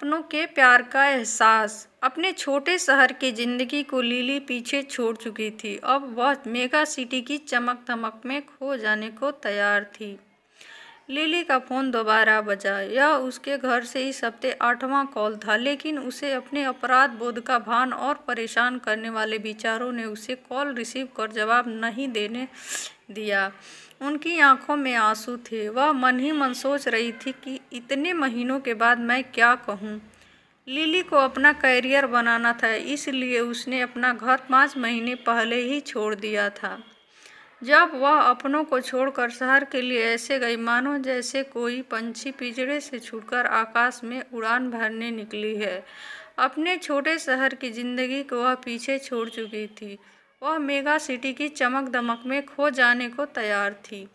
अपनों के प्यार का एहसास अपने छोटे शहर की ज़िंदगी को लीली पीछे छोड़ चुकी थी अब वह मेगा सिटी की चमक धमक में खो जाने को तैयार थी लिली का फ़ोन दोबारा बजा यह उसके घर से इस हफ्ते आठवां कॉल था लेकिन उसे अपने अपराध बोध का भान और परेशान करने वाले विचारों ने उसे कॉल रिसीव कर जवाब नहीं देने दिया उनकी आंखों में आंसू थे वह मन ही मन सोच रही थी कि इतने महीनों के बाद मैं क्या कहूँ लिली को अपना करियर बनाना था इसलिए उसने अपना घर पाँच महीने पहले ही छोड़ दिया था जब वह अपनों को छोड़कर शहर के लिए ऐसे गई मानो जैसे कोई पंछी पिजड़े से छूटकर आकाश में उड़ान भरने निकली है अपने छोटे शहर की ज़िंदगी को वह पीछे छोड़ चुकी थी वह मेगा सिटी की चमक दमक में खो जाने को तैयार थी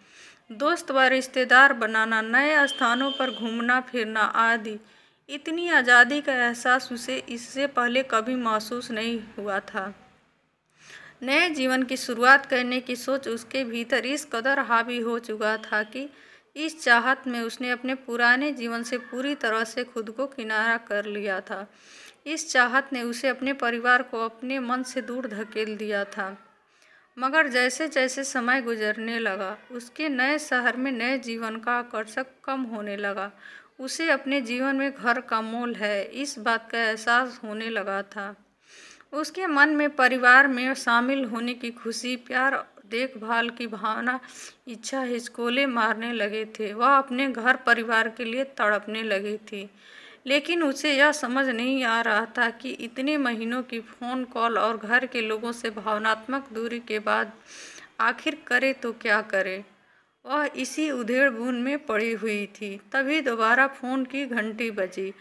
दोस्त व रिश्तेदार बनाना नए स्थानों पर घूमना फिरना आदि इतनी आज़ादी का एहसास उसे इससे पहले कभी महसूस नहीं हुआ था नए जीवन की शुरुआत करने की सोच उसके भीतर इस कदर हावी हो चुका था कि इस चाहत में उसने अपने पुराने जीवन से पूरी तरह से खुद को किनारा कर लिया था इस चाहत ने उसे अपने परिवार को अपने मन से दूर धकेल दिया था मगर जैसे जैसे समय गुजरने लगा उसके नए शहर में नए जीवन का आकर्षक कम होने लगा उसे अपने जीवन में घर का मोल है इस बात का एहसास होने लगा था उसके मन में परिवार में शामिल होने की खुशी प्यार देखभाल की भावना इच्छा हिचकोले मारने लगे थे वह अपने घर परिवार के लिए तड़पने लगी थी लेकिन उसे यह समझ नहीं आ रहा था कि इतने महीनों की फ़ोन कॉल और घर के लोगों से भावनात्मक दूरी के बाद आखिर करे तो क्या करे वह इसी उधेड़ बुन में पड़ी हुई थी तभी दोबारा फ़ोन की घंटी बजी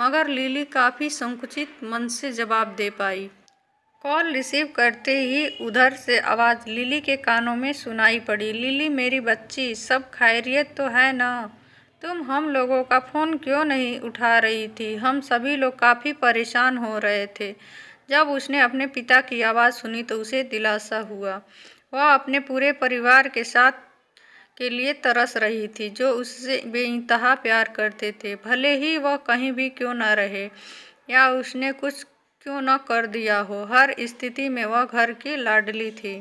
मगर लीली काफ़ी संकुचित मन से जवाब दे पाई कॉल रिसीव करते ही उधर से आवाज़ लिली के कानों में सुनाई पड़ी लिली मेरी बच्ची सब खैरियत तो है ना तुम हम लोगों का फ़ोन क्यों नहीं उठा रही थी हम सभी लोग काफ़ी परेशान हो रहे थे जब उसने अपने पिता की आवाज़ सुनी तो उसे दिलासा हुआ वह अपने पूरे परिवार के साथ के लिए तरस रही थी जो उससे बेानतहा प्यार करते थे भले ही वह कहीं भी क्यों न रहे या उसने कुछ क्यों न कर दिया हो हर स्थिति में वह घर की लाडली थी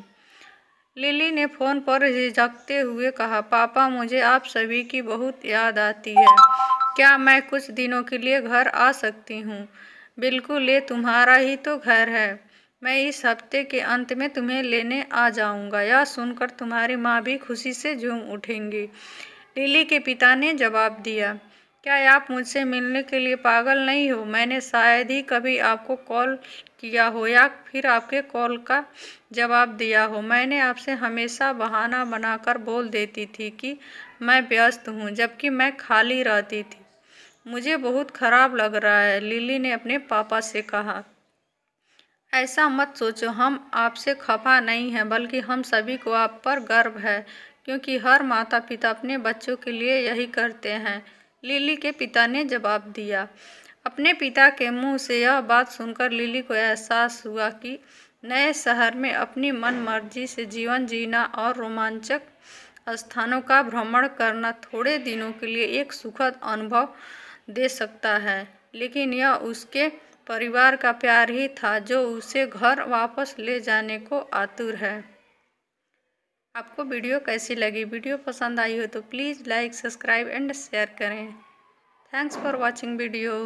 लिली ने फ़ोन पर झिझकते हुए कहा पापा मुझे आप सभी की बहुत याद आती है क्या मैं कुछ दिनों के लिए घर आ सकती हूँ बिल्कुल ये तुम्हारा ही तो घर है मैं इस हफ्ते के अंत में तुम्हें लेने आ जाऊँगा यह सुनकर तुम्हारी माँ भी खुशी से झूम उठेंगी लिली के पिता ने जवाब दिया क्या आप मुझसे मिलने के लिए पागल नहीं हो मैंने शायद ही कभी आपको कॉल किया हो या फिर आपके कॉल का जवाब दिया हो मैंने आपसे हमेशा बहाना बनाकर बोल देती थी कि मैं व्यस्त हूँ जबकि मैं खाली रहती थी मुझे बहुत ख़राब लग रहा है लिली ने अपने पापा से कहा ऐसा मत सोचो हम आपसे खफा नहीं हैं बल्कि हम सभी को आप पर गर्व है क्योंकि हर माता पिता अपने बच्चों के लिए यही करते हैं लिली के पिता ने जवाब दिया अपने पिता के मुंह से यह बात सुनकर लिली को एहसास हुआ कि नए शहर में अपनी मन मर्जी से जीवन जीना और रोमांचक स्थानों का भ्रमण करना थोड़े दिनों के लिए एक सुखद अनुभव दे सकता है लेकिन यह उसके परिवार का प्यार ही था जो उसे घर वापस ले जाने को आतुर है आपको वीडियो कैसी लगी वीडियो पसंद आई हो तो please like subscribe and share करें थैंक्स फॉर वॉचिंग वीडियो